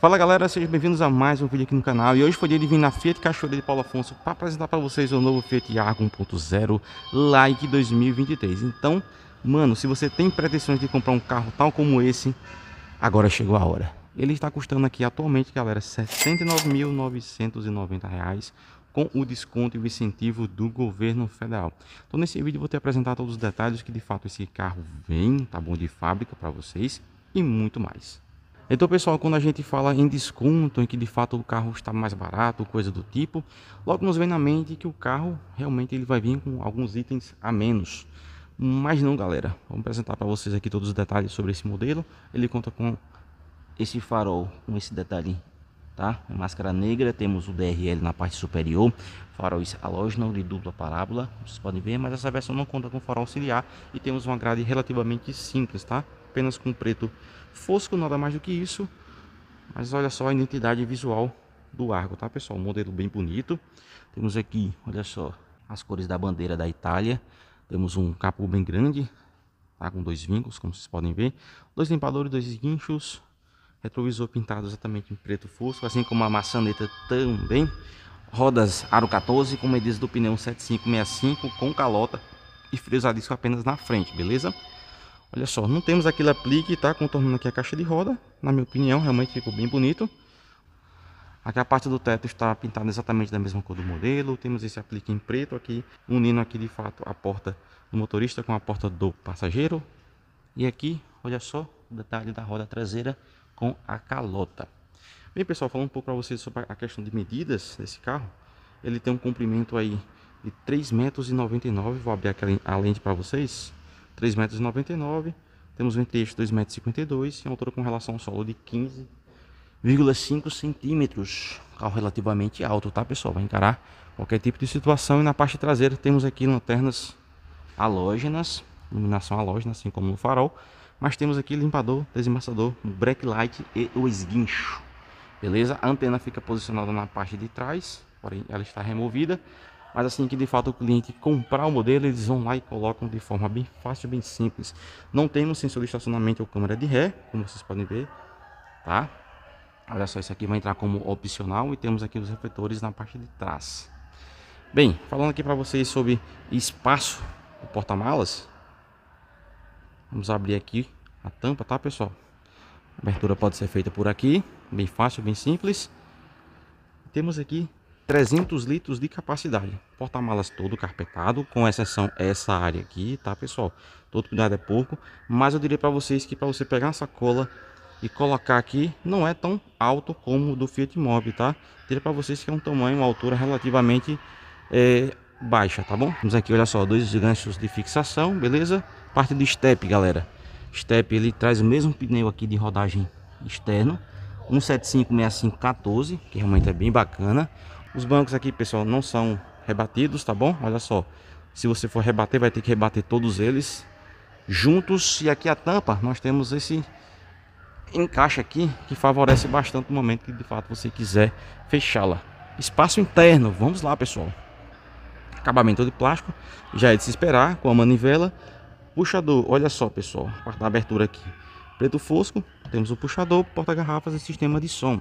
Fala galera, sejam bem-vindos a mais um vídeo aqui no canal e hoje foi dia de vir na Fiat cachorro de Paulo Afonso para apresentar para vocês o novo Fiat Argo 1.0 Like 2023. Então, mano, se você tem pretensões de comprar um carro tal como esse, agora chegou a hora. Ele está custando aqui atualmente, galera, R$ 69.990 com o desconto e o incentivo do governo federal. Então, nesse vídeo vou te apresentar todos os detalhes que de fato esse carro vem, tá bom, de fábrica para vocês e muito mais. Então, pessoal, quando a gente fala em desconto, em que de fato o carro está mais barato, coisa do tipo, logo nos vem na mente que o carro realmente ele vai vir com alguns itens a menos. Mas não, galera. Vamos apresentar para vocês aqui todos os detalhes sobre esse modelo. Ele conta com esse farol, com esse detalhe, tá? É máscara negra, temos o DRL na parte superior, Farol halógeno de dupla parábola, vocês podem ver, mas essa versão não conta com farol auxiliar e temos uma grade relativamente simples, tá? apenas com preto fosco, nada mais do que isso. Mas olha só a identidade visual do arco, tá pessoal? Um modelo bem bonito. Temos aqui, olha só, as cores da bandeira da Itália. Temos um capô bem grande, tá? Com dois vincos, como vocês podem ver. Dois limpadores, dois guinchos. Retrovisor pintado exatamente em preto fosco, assim como a maçaneta também. Rodas aro 14 com medidas do pneu 7565 com calota e freios a disco apenas na frente, beleza? Olha só, não temos aquele aplique, tá? Contornando aqui a caixa de roda. Na minha opinião, realmente ficou bem bonito. Aqui a parte do teto está pintada exatamente da mesma cor do modelo. Temos esse aplique em preto aqui, unindo aqui de fato a porta do motorista com a porta do passageiro. E aqui, olha só, o detalhe da roda traseira com a calota. Bem pessoal, falando um pouco para vocês sobre a questão de medidas desse carro. Ele tem um comprimento aí de 3,99 metros. Vou abrir aqui a lente para vocês. 3,99 metros. Temos um entre-eixo 2,52 m e altura com relação ao solo de 15,5 centímetros. Carro relativamente alto, tá pessoal? Vai encarar qualquer tipo de situação. E na parte traseira temos aqui lanternas halógenas, iluminação halógena, assim como no farol. Mas temos aqui limpador, desembaçador, light e o esguincho. Beleza? A antena fica posicionada na parte de trás, porém ela está removida mas assim que de fato o cliente comprar o modelo, eles vão lá e colocam de forma bem fácil, bem simples. Não temos sensor de estacionamento ou câmera de ré, como vocês podem ver, tá? Olha só, isso aqui vai entrar como opcional e temos aqui os refletores na parte de trás. Bem, falando aqui para vocês sobre espaço do porta-malas. Vamos abrir aqui a tampa, tá pessoal? A abertura pode ser feita por aqui, bem fácil, bem simples. Temos aqui 300 litros de capacidade. Porta-malas todo carpetado, com exceção essa área aqui, tá pessoal? Todo cuidado é pouco, mas eu diria para vocês que para você pegar essa cola e colocar aqui não é tão alto como o do Fiat Mobi, tá? Diria para vocês que é um tamanho, uma altura relativamente é, baixa, tá bom? Temos aqui, olha só, dois ganchos de fixação, beleza? Parte do step, galera. Step, ele traz o mesmo pneu aqui de rodagem externo, 175 6514, que realmente é bem bacana. Os bancos aqui, pessoal, não são rebatidos, tá bom? Olha só. Se você for rebater, vai ter que rebater todos eles juntos. E aqui a tampa, nós temos esse encaixe aqui que favorece bastante o momento que de fato você quiser fechá-la. Espaço interno, vamos lá, pessoal. Acabamento de plástico, já é de se esperar com a manivela. Puxador, olha só, pessoal, a parte da abertura aqui. Preto fosco, temos o puxador, porta-garrafas e sistema de som.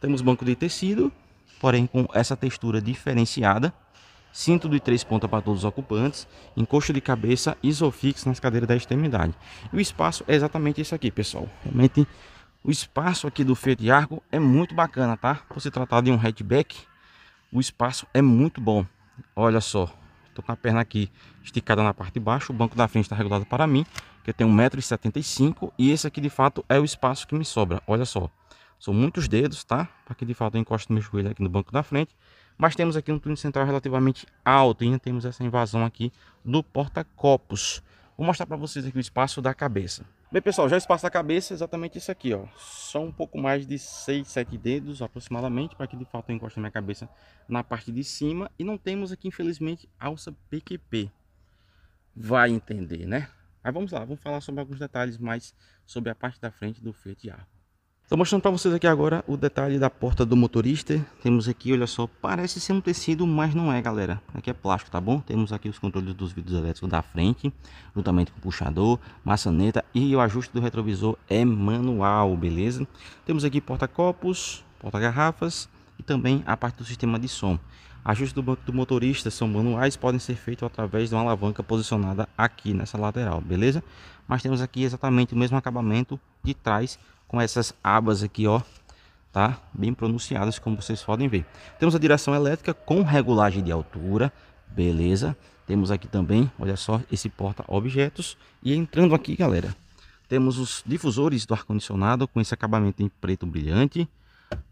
Temos banco de tecido, porém com essa textura diferenciada. Cinto de três pontas para todos os ocupantes, encosto de cabeça, isofix nas cadeiras da extremidade. E o espaço é exatamente isso aqui, pessoal. Realmente o espaço aqui do Fiat Argo é muito bacana, tá? Por se tratar de um hatchback, o espaço é muito bom. Olha só, estou com a perna aqui esticada na parte de baixo, o banco da frente está regulado para mim, que eu tenho 1,75m, e esse aqui de fato é o espaço que me sobra, olha só. São muitos dedos, tá? Aqui de falta eu encosto meu joelho aqui no banco da frente. Mas temos aqui um túnel central relativamente alto e ainda temos essa invasão aqui do porta-copos. Vou mostrar para vocês aqui o espaço da cabeça. Bem pessoal, já o espaço da cabeça é exatamente isso aqui, ó. Só um pouco mais de 6, 7 dedos aproximadamente, para que de fato eu encosto a minha cabeça na parte de cima. E não temos aqui, infelizmente, alça PQP. Vai entender, né? Mas vamos lá, vamos falar sobre alguns detalhes mais sobre a parte da frente do Fiat Argo. Estou mostrando para vocês aqui agora o detalhe da porta do motorista. Temos aqui, olha só, parece ser um tecido, mas não é, galera. Aqui é plástico, tá bom? Temos aqui os controles dos vidros elétricos da frente, juntamente com o puxador, maçaneta e o ajuste do retrovisor é manual, beleza? Temos aqui porta-copos, porta-garrafas e também a parte do sistema de som. Ajustes do banco do motorista são manuais, podem ser feitos através de uma alavanca posicionada aqui nessa lateral, beleza? Mas temos aqui exatamente o mesmo acabamento de trás com essas abas aqui, ó, tá? Bem pronunciadas, como vocês podem ver. Temos a direção elétrica com regulagem de altura, beleza? Temos aqui também, olha só, esse porta-objetos. E entrando aqui, galera, temos os difusores do ar-condicionado com esse acabamento em preto brilhante.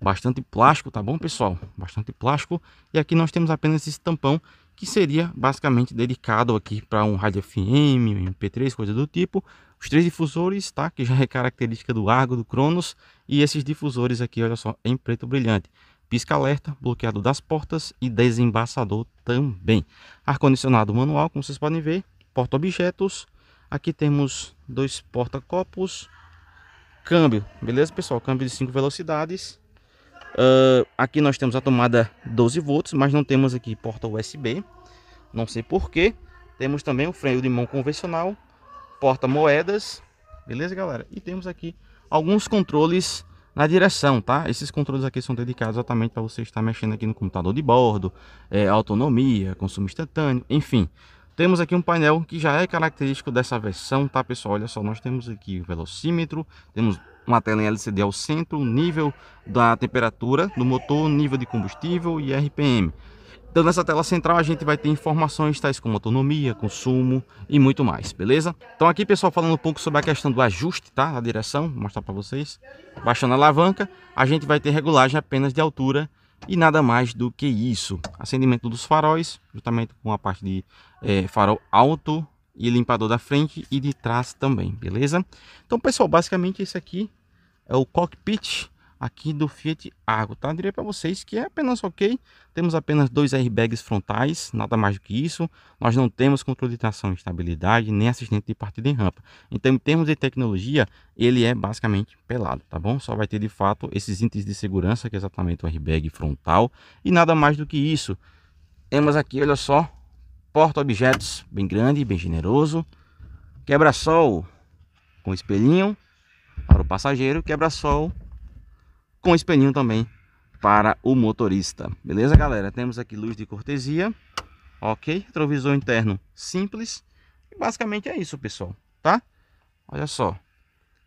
Bastante plástico, tá bom, pessoal? Bastante plástico. E aqui nós temos apenas esse tampão, que seria basicamente dedicado aqui para um rádio FM, MP3, coisa do tipo. Os três difusores, tá? Que já é característica do Argo, do Cronos. E esses difusores aqui, olha só, em preto brilhante. Pisca alerta, bloqueado das portas e desembaçador também. Ar-condicionado manual, como vocês podem ver. Porta-objetos. Aqui temos dois porta-copos. Câmbio, beleza, pessoal? Câmbio de 5 velocidades. Uh, aqui nós temos a tomada 12 volts, mas não temos aqui porta USB. Não sei porquê. Temos também o freio de mão convencional, porta moedas, beleza galera? E temos aqui alguns controles na direção, tá? Esses controles aqui são dedicados exatamente para você estar mexendo aqui no computador de bordo, é, autonomia, consumo instantâneo, enfim. Temos aqui um painel que já é característico dessa versão, tá pessoal? Olha só, nós temos aqui o velocímetro, temos uma tela em LCD ao centro, nível da temperatura do motor, nível de combustível e RPM. Então nessa tela central a gente vai ter informações tais como autonomia, consumo e muito mais, beleza? Então aqui pessoal falando um pouco sobre a questão do ajuste, tá? A direção, vou mostrar para vocês. Baixando a alavanca, a gente vai ter regulagem apenas de altura e nada mais do que isso. Acendimento dos faróis, juntamente com a parte de é, farol alto e limpador da frente e de trás também, beleza? Então pessoal, basicamente isso aqui é o cockpit aqui do Fiat Argo, tá? direi para vocês que é apenas ok, temos apenas dois airbags frontais, nada mais do que isso, nós não temos controle de tração e estabilidade, nem assistente de partida em rampa, então em termos de tecnologia, ele é basicamente pelado, tá bom? Só vai ter de fato esses índices de segurança, que é exatamente o airbag frontal, e nada mais do que isso, temos aqui, olha só, porta-objetos, bem grande, bem generoso, quebra-sol com espelhinho, para o passageiro, quebra-sol com espelhinho também para o motorista. Beleza, galera? Temos aqui luz de cortesia, ok? Retrovisor interno simples. E basicamente é isso, pessoal, tá? Olha só.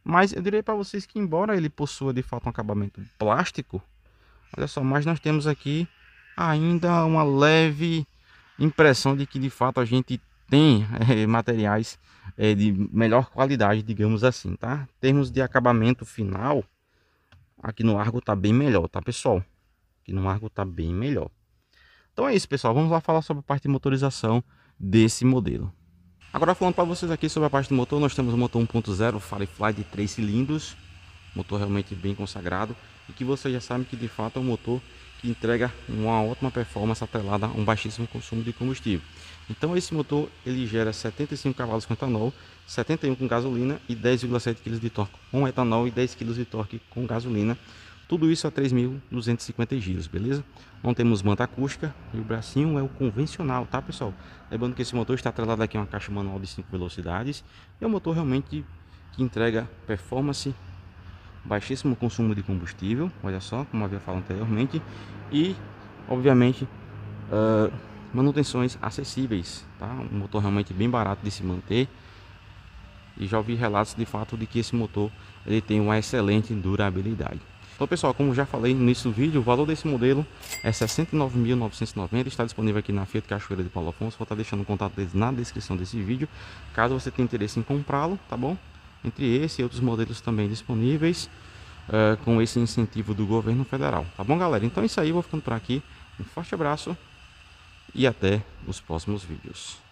Mas eu direi para vocês que embora ele possua de fato um acabamento plástico, olha só, mas nós temos aqui ainda uma leve impressão de que de fato a gente tem é, materiais é, de melhor qualidade, digamos assim, tá? Em termos de acabamento final, Aqui no Argo tá bem melhor, tá pessoal? Aqui no Argo tá bem melhor. Então é isso pessoal, vamos lá falar sobre a parte de motorização desse modelo. Agora falando para vocês aqui sobre a parte do motor, nós temos o motor 1.0 Firefly de 3 cilindros motor realmente bem consagrado e que você já sabe que de fato é um motor que entrega uma ótima performance atrelada a um baixíssimo consumo de combustível. Então esse motor ele gera 75 cavalos com etanol, 71 com gasolina e 10,7 kg de torque com etanol e 10 kg de torque com gasolina. Tudo isso a 3.250 giros, beleza? Não temos manta acústica e o bracinho é o convencional, tá pessoal? Lembrando que esse motor está atrelado aqui a uma caixa manual de 5 velocidades e é um motor realmente que entrega performance baixíssimo consumo de combustível, olha só, como havia falado anteriormente, e obviamente uh, manutenções acessíveis, tá? Um motor realmente bem barato de se manter. E já ouvi relatos de fato de que esse motor ele tem uma excelente durabilidade. Então pessoal, como já falei no início do vídeo, o valor desse modelo é 69.990, está disponível aqui na Fiat Cachoeira de Paulo Afonso, vou estar deixando o contato deles na descrição desse vídeo, caso você tenha interesse em comprá-lo, tá bom? entre esse e outros modelos também disponíveis uh, com esse incentivo do governo federal. Tá bom, galera? Então é isso aí, vou ficando por aqui. Um forte abraço e até os próximos vídeos.